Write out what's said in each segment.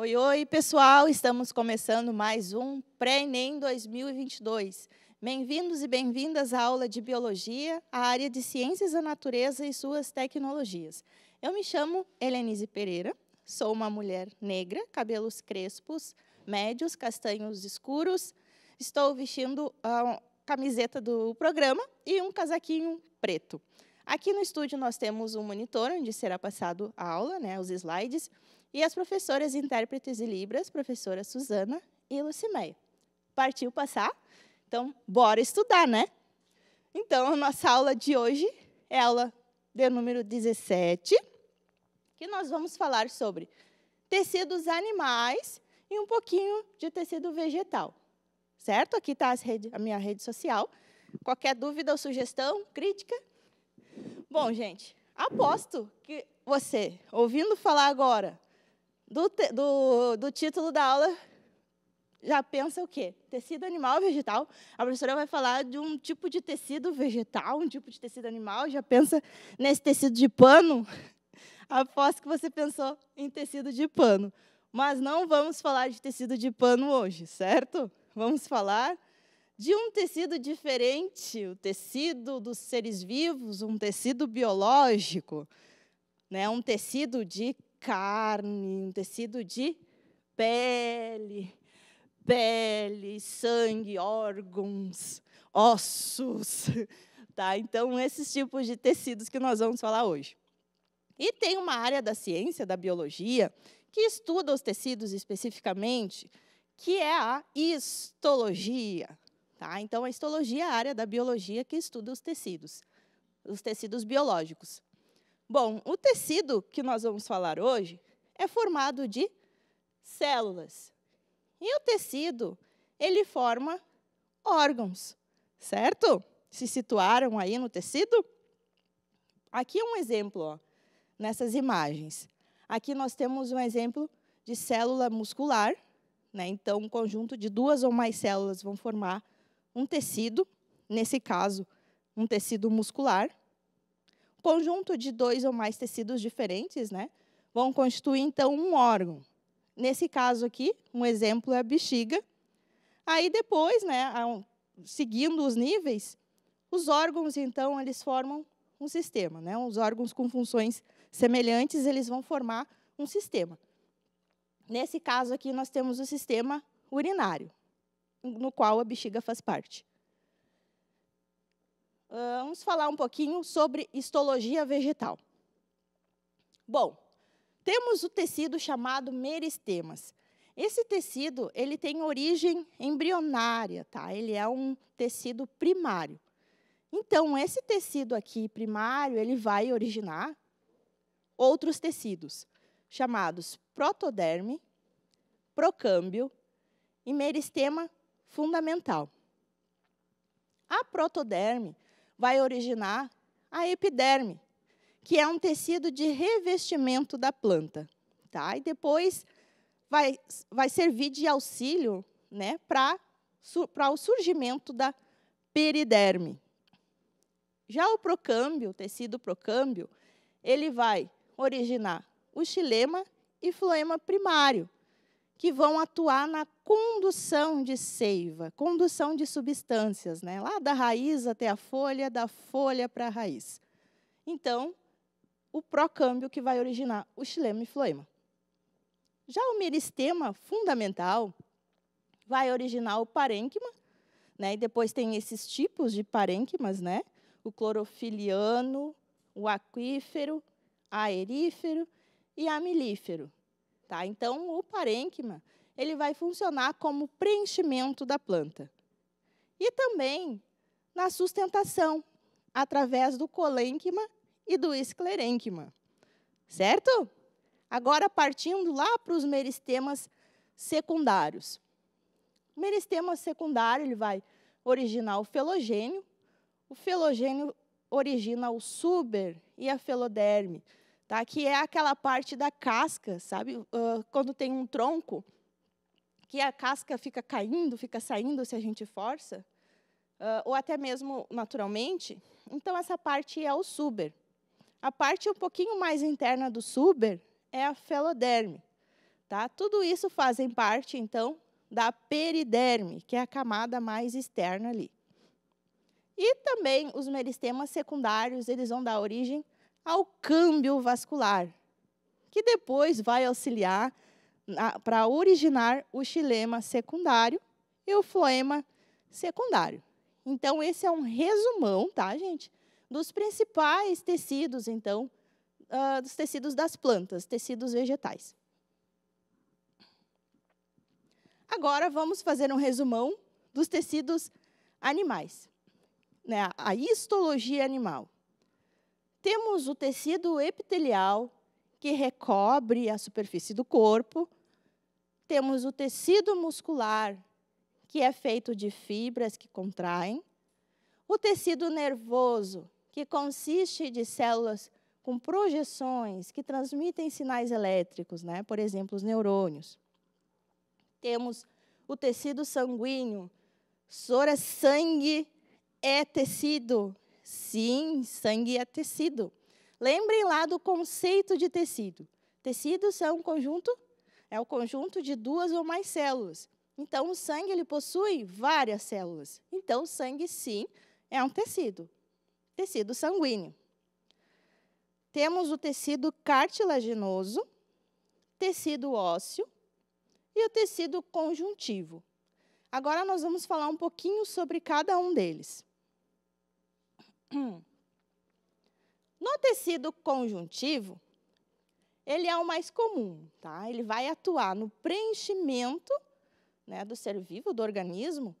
Oi, oi, pessoal! Estamos começando mais um Pré-ENEM 2022. Bem-vindos e bem-vindas à aula de Biologia, a área de Ciências da Natureza e suas tecnologias. Eu me chamo Helenise Pereira, sou uma mulher negra, cabelos crespos, médios, castanhos escuros. Estou vestindo a camiseta do programa e um casaquinho preto. Aqui no estúdio nós temos um monitor onde será passado a aula, né, os slides, e as professoras intérpretes de Libras, professora Suzana e Lucimeia. Partiu passar? Então, bora estudar, né? Então, a nossa aula de hoje é aula de número 17, que nós vamos falar sobre tecidos animais e um pouquinho de tecido vegetal. Certo? Aqui está a minha rede social. Qualquer dúvida ou sugestão, crítica. Bom, gente, aposto que você, ouvindo falar agora do, do, do título da aula, já pensa o quê? Tecido animal vegetal. A professora vai falar de um tipo de tecido vegetal, um tipo de tecido animal, já pensa nesse tecido de pano. Aposto que você pensou em tecido de pano. Mas não vamos falar de tecido de pano hoje, certo? Vamos falar de um tecido diferente, o tecido dos seres vivos, um tecido biológico, né? um tecido de carne, um tecido de pele, pele, sangue, órgãos, ossos, tá? Então, esses tipos de tecidos que nós vamos falar hoje. E tem uma área da ciência, da biologia, que estuda os tecidos especificamente, que é a histologia. Tá? Então, a histologia é a área da biologia que estuda os tecidos, os tecidos biológicos. Bom, o tecido que nós vamos falar hoje é formado de células. E o tecido, ele forma órgãos, certo? Se situaram aí no tecido? Aqui é um exemplo, ó, nessas imagens. Aqui nós temos um exemplo de célula muscular, né? Então, um conjunto de duas ou mais células vão formar um tecido, nesse caso, um tecido muscular. Conjunto de dois ou mais tecidos diferentes, né? Vão constituir então um órgão. Nesse caso aqui, um exemplo é a bexiga. Aí depois, né, seguindo os níveis, os órgãos então eles formam um sistema, né? Os órgãos com funções semelhantes, eles vão formar um sistema. Nesse caso aqui nós temos o sistema urinário, no qual a bexiga faz parte. Ah, vamos falar um pouquinho sobre histologia vegetal. Bom, temos o tecido chamado meristemas. Esse tecido ele tem origem embrionária, tá? Ele é um tecido primário. Então, esse tecido aqui primário, ele vai originar outros tecidos, chamados protoderme, procâmbio e meristema fundamental. A protoderme vai originar a epiderme, que é um tecido de revestimento da planta. Tá? E depois vai, vai servir de auxílio né, para o surgimento da periderme. Já o procâmbio, o tecido procâmbio, ele vai originar o xilema e floema primário, que vão atuar na condução de seiva, condução de substâncias, né? lá da raiz até a folha, da folha para a raiz. Então, o procâmbio que vai originar o xilema e floema. Já o meristema fundamental vai originar o parênquima, né? e depois tem esses tipos de parênquimas, né? o clorofiliano, o aquífero, aerífero e amilífero. Tá? Então, o parênquima ele vai funcionar como preenchimento da planta. E também na sustentação, através do colênquima e do esclerênquima. Certo? Agora, partindo lá para os meristemas secundários. O meristema secundário ele vai originar o felogênio, o felogênio origina o super e a feloderme, tá? que é aquela parte da casca, sabe? Uh, quando tem um tronco, que a casca fica caindo, fica saindo se a gente força, uh, ou até mesmo naturalmente. Então, essa parte é o suber. A parte um pouquinho mais interna do suber é a feloderme. Tá? Tudo isso fazem parte, então, da periderme, que é a camada mais externa ali. E também os meristemas secundários, eles vão dar origem ao câmbio vascular, que depois vai auxiliar para originar o xilema secundário e o floema secundário. Então, esse é um resumão, tá, gente? Dos principais tecidos, então, uh, dos tecidos das plantas, tecidos vegetais. Agora, vamos fazer um resumão dos tecidos animais. Né, a histologia animal. Temos o tecido epitelial, que recobre a superfície do corpo. Temos o tecido muscular, que é feito de fibras que contraem. O tecido nervoso, que consiste de células com projeções que transmitem sinais elétricos, né? por exemplo, os neurônios. Temos o tecido sanguíneo. Sora sangue é tecido, Sim, sangue é tecido. Lembrem lá do conceito de tecido. Tecidos são um conjunto, é o conjunto de duas ou mais células. Então, o sangue ele possui várias células. Então, o sangue, sim, é um tecido, tecido sanguíneo. Temos o tecido cartilaginoso, tecido ósseo e o tecido conjuntivo. Agora, nós vamos falar um pouquinho sobre cada um deles. No tecido conjuntivo, ele é o mais comum, tá? Ele vai atuar no preenchimento né, do ser vivo, do organismo,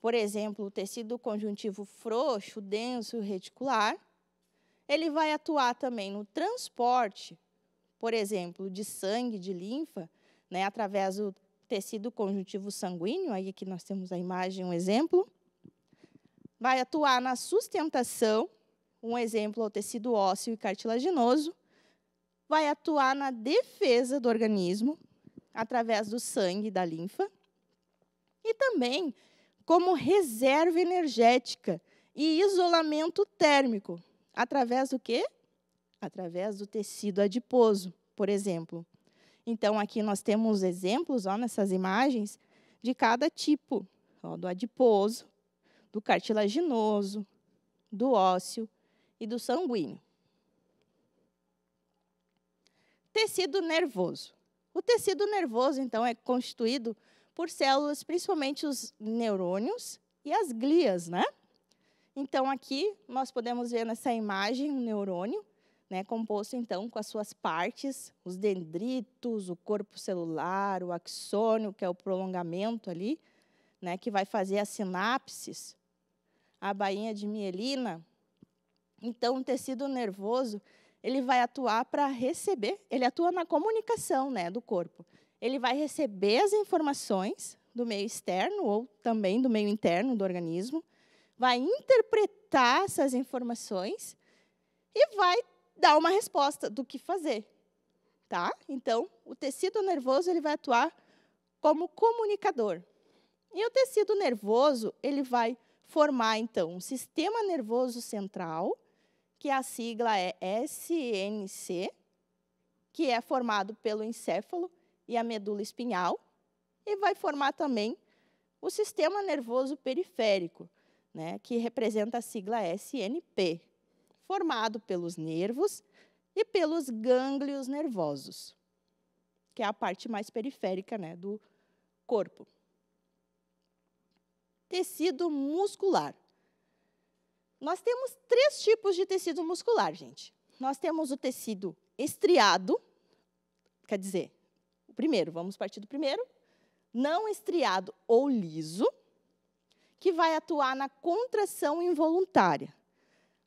por exemplo, o tecido conjuntivo frouxo, denso, reticular. Ele vai atuar também no transporte, por exemplo, de sangue, de linfa, né, através do tecido conjuntivo sanguíneo, aí aqui nós temos a imagem, um exemplo vai atuar na sustentação, um exemplo é o tecido ósseo e cartilaginoso, vai atuar na defesa do organismo através do sangue e da linfa e também como reserva energética e isolamento térmico através do quê? Através do tecido adiposo, por exemplo. Então aqui nós temos exemplos, ó, nessas imagens de cada tipo, ó, do adiposo, do cartilaginoso, do ósseo e do sanguíneo. Tecido nervoso. O tecido nervoso, então, é constituído por células, principalmente os neurônios e as glias, né? Então, aqui nós podemos ver nessa imagem um neurônio, né, composto então com as suas partes, os dendritos, o corpo celular, o axônio, que é o prolongamento ali, né, que vai fazer as sinapses, a bainha de mielina. Então, o tecido nervoso ele vai atuar para receber, ele atua na comunicação né, do corpo. Ele vai receber as informações do meio externo ou também do meio interno do organismo, vai interpretar essas informações e vai dar uma resposta do que fazer. Tá? Então, o tecido nervoso ele vai atuar como comunicador. E o tecido nervoso ele vai formar, então, um sistema nervoso central, que a sigla é SNC, que é formado pelo encéfalo e a medula espinhal, e vai formar também o sistema nervoso periférico, né, que representa a sigla SNP, formado pelos nervos e pelos gânglios nervosos, que é a parte mais periférica né, do corpo tecido muscular. Nós temos três tipos de tecido muscular, gente. Nós temos o tecido estriado, quer dizer, o primeiro, vamos partir do primeiro, não estriado ou liso, que vai atuar na contração involuntária.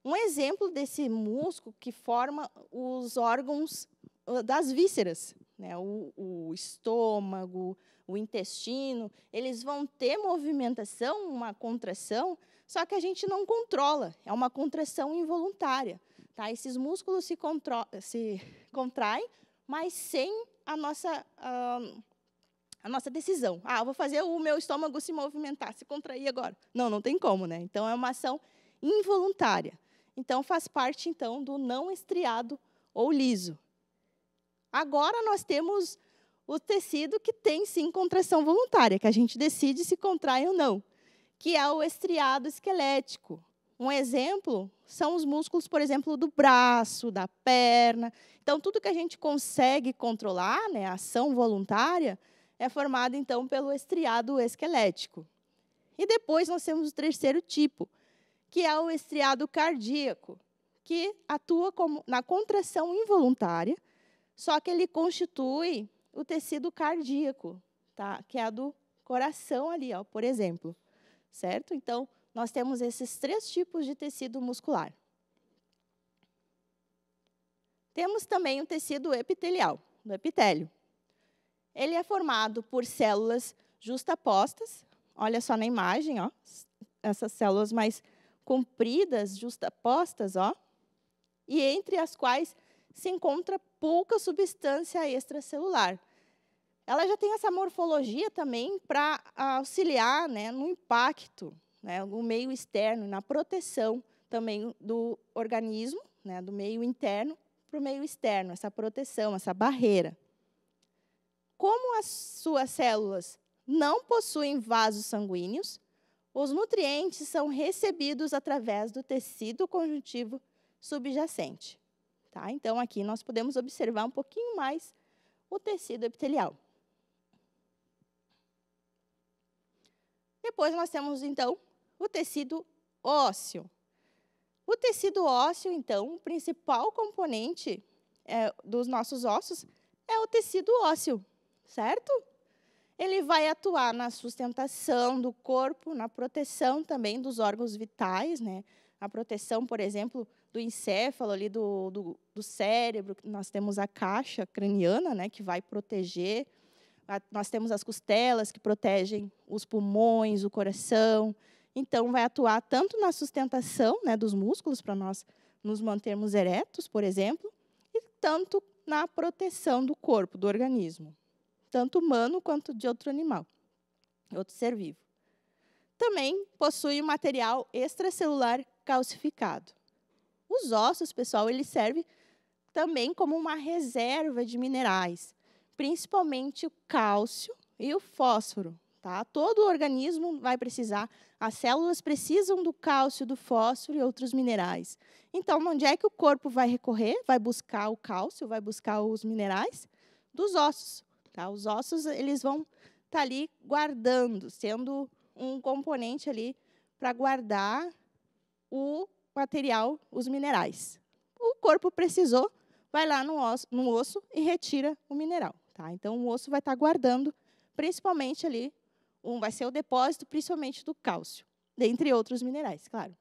Um exemplo desse músculo que forma os órgãos ah, das vísceras, né? o, o estômago, o intestino, eles vão ter movimentação, uma contração, só que a gente não controla, é uma contração involuntária. Tá? Esses músculos se, se contraem, mas sem a nossa, a nossa decisão. Ah, vou fazer o meu estômago se movimentar, se contrair agora. Não, não tem como, né? Então é uma ação involuntária. Então faz parte então do não estriado ou liso. Agora nós temos o tecido que tem sim contração voluntária, que a gente decide se contrai ou não, que é o estriado esquelético. Um exemplo são os músculos, por exemplo, do braço, da perna. Então, tudo que a gente consegue controlar, né, a ação voluntária, é formado então pelo estriado esquelético. E depois nós temos o terceiro tipo, que é o estriado cardíaco, que atua como na contração involuntária, só que ele constitui o tecido cardíaco, tá? que é a do coração ali, ó, por exemplo. Certo? Então, nós temos esses três tipos de tecido muscular. Temos também o tecido epitelial, do epitélio. Ele é formado por células justapostas. Olha só na imagem, ó, essas células mais compridas, justapostas, ó, e entre as quais se encontra pouca substância extracelular. Ela já tem essa morfologia também para auxiliar né, no impacto, né, no meio externo, na proteção também do organismo, né, do meio interno para o meio externo, essa proteção, essa barreira. Como as suas células não possuem vasos sanguíneos, os nutrientes são recebidos através do tecido conjuntivo subjacente. Tá? Então, aqui nós podemos observar um pouquinho mais o tecido epitelial. Depois nós temos, então, o tecido ósseo. O tecido ósseo, então, o principal componente é, dos nossos ossos é o tecido ósseo, certo? Ele vai atuar na sustentação do corpo, na proteção também dos órgãos vitais, né? a proteção, por exemplo, do encéfalo, ali do, do, do cérebro. Nós temos a caixa craniana, né, que vai proteger. A, nós temos as costelas, que protegem os pulmões, o coração. Então, vai atuar tanto na sustentação né, dos músculos, para nós nos mantermos eretos, por exemplo, e tanto na proteção do corpo, do organismo, tanto humano quanto de outro animal, outro ser vivo. Também possui um material extracelular calcificado. Os ossos, pessoal, eles servem também como uma reserva de minerais, principalmente o cálcio e o fósforo. Tá? Todo o organismo vai precisar, as células precisam do cálcio, do fósforo e outros minerais. Então, onde é que o corpo vai recorrer? Vai buscar o cálcio, vai buscar os minerais? Dos ossos. Tá? Os ossos eles vão estar tá ali guardando, sendo um componente ali para guardar o material, os minerais. O corpo precisou, vai lá no osso, no osso e retira o mineral. Tá? Então, o osso vai estar tá guardando, principalmente ali, um, vai ser o depósito, principalmente do cálcio, dentre outros minerais, claro.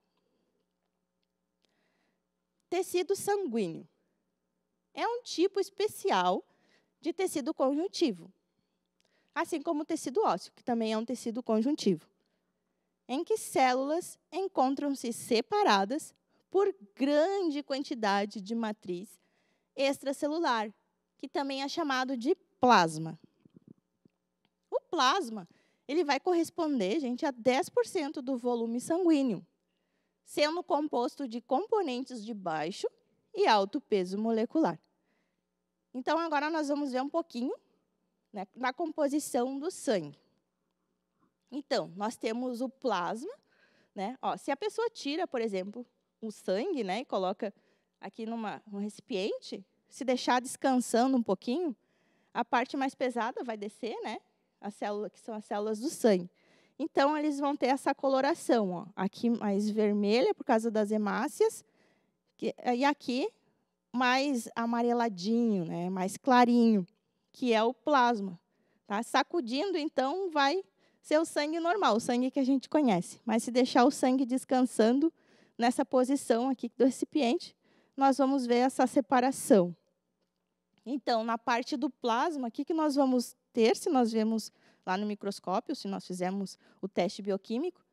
Tecido sanguíneo. É um tipo especial de tecido conjuntivo, assim como o tecido ósseo, que também é um tecido conjuntivo em que células encontram-se separadas por grande quantidade de matriz extracelular, que também é chamado de plasma. O plasma ele vai corresponder, gente, a 10% do volume sanguíneo, sendo composto de componentes de baixo e alto peso molecular. Então, agora nós vamos ver um pouquinho né, na composição do sangue. Então, nós temos o plasma. Né? Ó, se a pessoa tira, por exemplo, o sangue né, e coloca aqui numa, num recipiente, se deixar descansando um pouquinho, a parte mais pesada vai descer, né? A célula, que são as células do sangue. Então, eles vão ter essa coloração. Ó, aqui mais vermelha, por causa das hemácias, que, e aqui mais amareladinho, né, mais clarinho, que é o plasma. Tá? Sacudindo, então, vai seu sangue normal, o sangue que a gente conhece. Mas se deixar o sangue descansando nessa posição aqui do recipiente, nós vamos ver essa separação. Então, na parte do plasma, o que, que nós vamos ter se nós vemos lá no microscópio, se nós fizermos o teste bioquímico?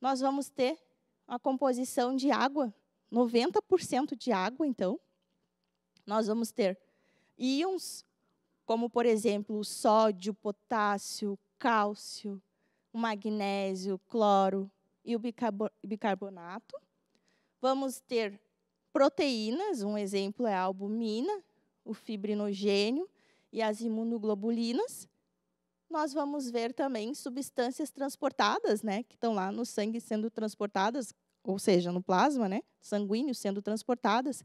Nós vamos ter a composição de água, 90% de água, então. Nós vamos ter íons, como, por exemplo, sódio, potássio, cálcio, o magnésio, o cloro e o bicarbonato. Vamos ter proteínas, um exemplo é a albumina, o fibrinogênio e as imunoglobulinas. Nós vamos ver também substâncias transportadas, né, que estão lá no sangue sendo transportadas, ou seja, no plasma, né, sanguíneo sendo transportadas,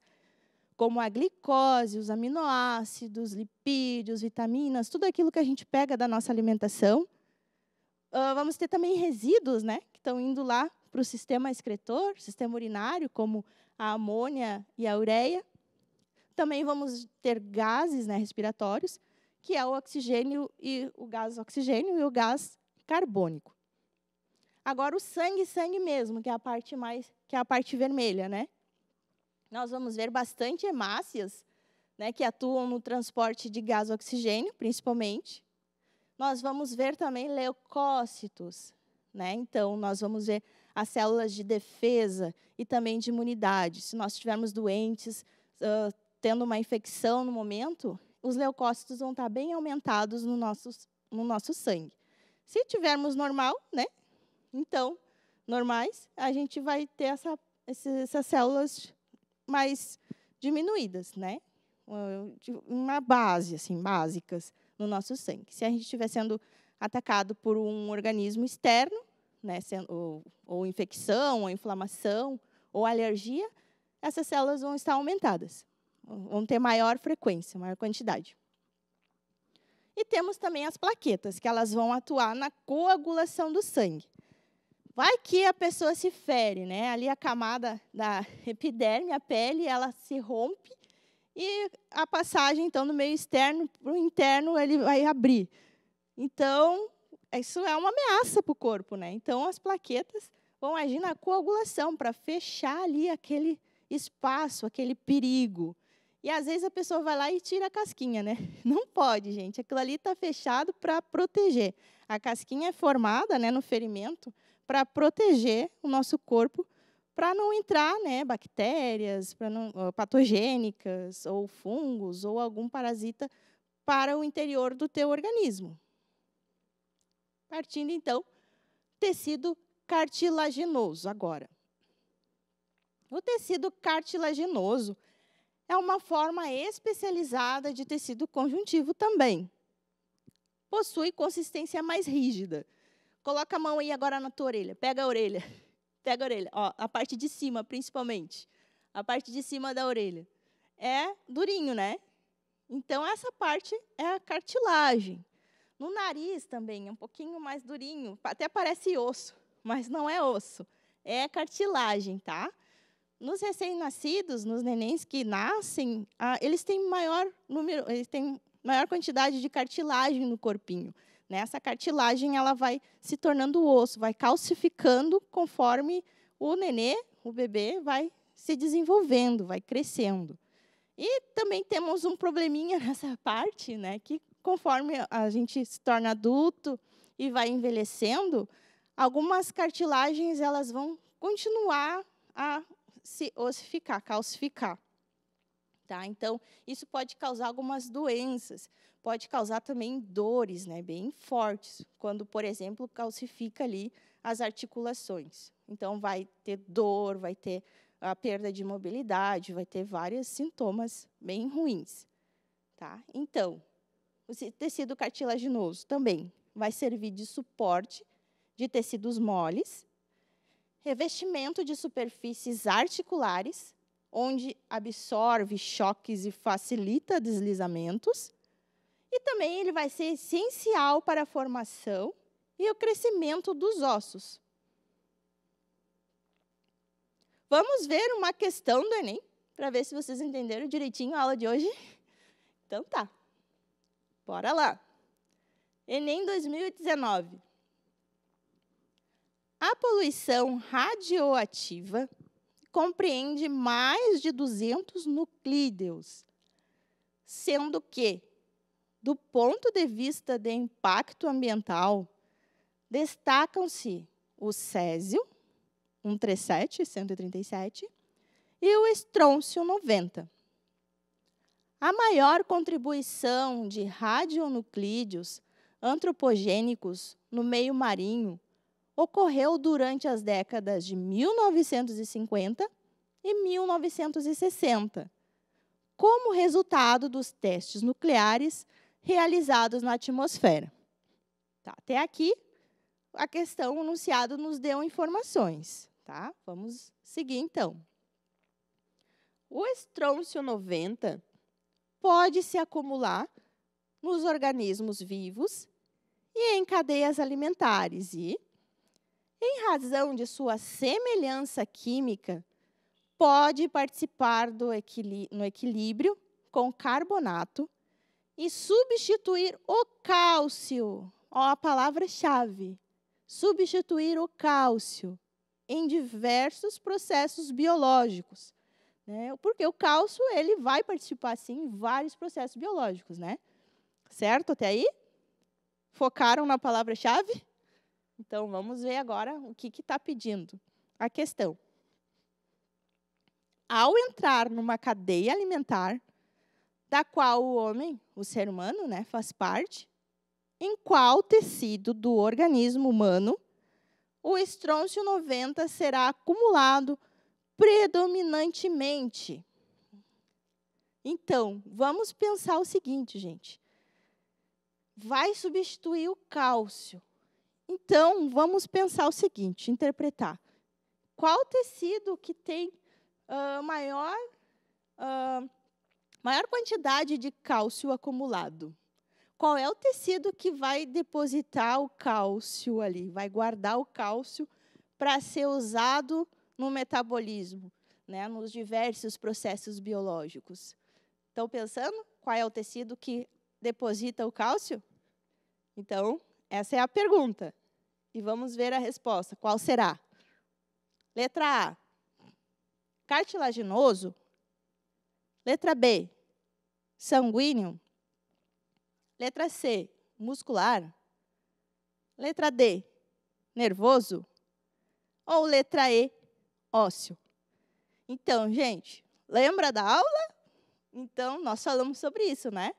como a glicose, os aminoácidos, lipídios, vitaminas, tudo aquilo que a gente pega da nossa alimentação. Uh, vamos ter também resíduos, né, que estão indo lá para o sistema excretor, sistema urinário, como a amônia e a ureia. Também vamos ter gases né, respiratórios, que é o oxigênio e o gás oxigênio e o gás carbônico. Agora o sangue, sangue mesmo, que é a parte mais, que é a parte vermelha, né? nós vamos ver bastante hemácias, né, que atuam no transporte de gás oxigênio, principalmente. Nós vamos ver também leucócitos, né? Então, nós vamos ver as células de defesa e também de imunidade. Se nós tivermos doentes, uh, tendo uma infecção no momento, os leucócitos vão estar bem aumentados no nosso, no nosso sangue. Se tivermos normal, né? Então, normais, a gente vai ter essa, essas células mais diminuídas, né? Uma base, assim, básicas no nosso sangue. Se a gente estiver sendo atacado por um organismo externo, né, ou, ou infecção, ou inflamação, ou alergia, essas células vão estar aumentadas, vão ter maior frequência, maior quantidade. E temos também as plaquetas, que elas vão atuar na coagulação do sangue. Vai que a pessoa se fere, né? Ali a camada da epiderme, a pele, ela se rompe e a passagem então do meio externo para o interno ele vai abrir. Então isso é uma ameaça para o corpo, né? Então as plaquetas vão agir na coagulação para fechar ali aquele espaço, aquele perigo. E às vezes a pessoa vai lá e tira a casquinha, né? Não pode, gente. Aquilo ali está fechado para proteger. A casquinha é formada, né, no ferimento para proteger o nosso corpo para não entrar né, bactérias não, patogênicas ou fungos ou algum parasita para o interior do teu organismo. Partindo, então, tecido cartilaginoso agora. O tecido cartilaginoso é uma forma especializada de tecido conjuntivo também. Possui consistência mais rígida, Coloca a mão aí agora na tua orelha. Pega a orelha. Pega a orelha. Ó, a parte de cima, principalmente. A parte de cima da orelha. É durinho, né? Então, essa parte é a cartilagem. No nariz também, é um pouquinho mais durinho. Até parece osso, mas não é osso. É cartilagem, tá? Nos recém-nascidos, nos nenéns que nascem, ah, eles têm maior número, eles têm maior quantidade de cartilagem no corpinho. Né? Essa cartilagem ela vai se tornando osso, vai calcificando conforme o nenê, o bebê, vai se desenvolvendo, vai crescendo. E também temos um probleminha nessa parte, né, que conforme a gente se torna adulto e vai envelhecendo, algumas cartilagens elas vão continuar a se ossificar, calcificar. Tá? Então, isso pode causar algumas doenças pode causar também dores né, bem fortes, quando, por exemplo, calcifica ali as articulações. Então, vai ter dor, vai ter a perda de mobilidade, vai ter vários sintomas bem ruins. Tá? Então, o tecido cartilaginoso também vai servir de suporte de tecidos moles, revestimento de superfícies articulares, onde absorve choques e facilita deslizamentos, e também ele vai ser essencial para a formação e o crescimento dos ossos. Vamos ver uma questão do Enem, para ver se vocês entenderam direitinho a aula de hoje. Então tá. Bora lá. Enem 2019. A poluição radioativa compreende mais de 200 nuclídeos, sendo que do ponto de vista de impacto ambiental, destacam-se o césio 137 137 e o estrôncio 90. A maior contribuição de radionuclídeos antropogênicos no meio marinho ocorreu durante as décadas de 1950 e 1960, como resultado dos testes nucleares realizados na atmosfera. Tá, até aqui, a questão, o enunciado nos deu informações. Tá? Vamos seguir, então. O estrôncio 90 pode se acumular nos organismos vivos e em cadeias alimentares e, em razão de sua semelhança química, pode participar do equil no equilíbrio com carbonato e substituir o cálcio, ó, a palavra-chave, substituir o cálcio em diversos processos biológicos, né? Porque o cálcio ele vai participar sim em vários processos biológicos, né? Certo até aí? Focaram na palavra-chave? Então vamos ver agora o que está pedindo a questão. Ao entrar numa cadeia alimentar, da qual o homem, o ser humano, né, faz parte, em qual tecido do organismo humano o estrôncio 90 será acumulado predominantemente. Então, vamos pensar o seguinte, gente. Vai substituir o cálcio. Então, vamos pensar o seguinte, interpretar. Qual tecido que tem uh, maior uh, Maior quantidade de cálcio acumulado. Qual é o tecido que vai depositar o cálcio ali? Vai guardar o cálcio para ser usado no metabolismo, né, nos diversos processos biológicos. Estão pensando qual é o tecido que deposita o cálcio? Então, essa é a pergunta. E vamos ver a resposta. Qual será? Letra A. Cartilaginoso Letra B, sanguíneo. Letra C, muscular. Letra D, nervoso. Ou letra E, ósseo. Então, gente, lembra da aula? Então, nós falamos sobre isso, né?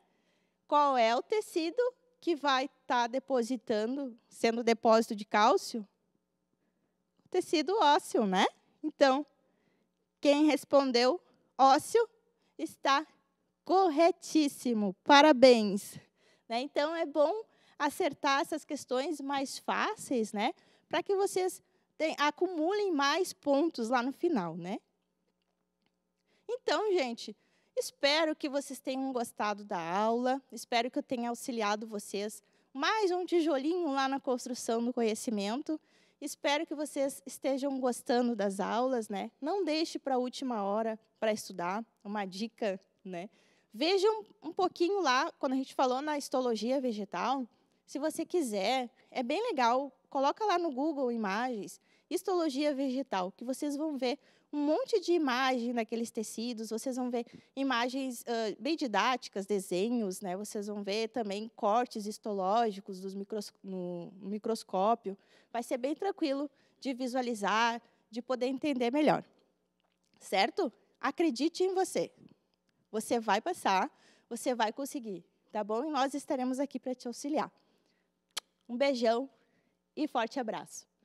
Qual é o tecido que vai estar tá depositando, sendo depósito de cálcio? O tecido ósseo, né? Então, quem respondeu ósseo está corretíssimo. Parabéns. Né? Então, é bom acertar essas questões mais fáceis, né? Para que vocês tem, acumulem mais pontos lá no final, né? Então, gente, espero que vocês tenham gostado da aula, espero que eu tenha auxiliado vocês mais um tijolinho lá na construção do conhecimento. Espero que vocês estejam gostando das aulas, né? Não deixe para a última hora para estudar, uma dica, né? Veja um, um pouquinho lá, quando a gente falou na histologia vegetal, se você quiser, é bem legal, coloca lá no Google imagens, histologia vegetal, que vocês vão ver um monte de imagem daqueles tecidos. Vocês vão ver imagens uh, bem didáticas, desenhos, né? Vocês vão ver também cortes histológicos dos micros no microscópio. Vai ser bem tranquilo de visualizar, de poder entender melhor. Certo? Acredite em você. Você vai passar, você vai conseguir, tá bom? E nós estaremos aqui para te auxiliar. Um beijão e forte abraço.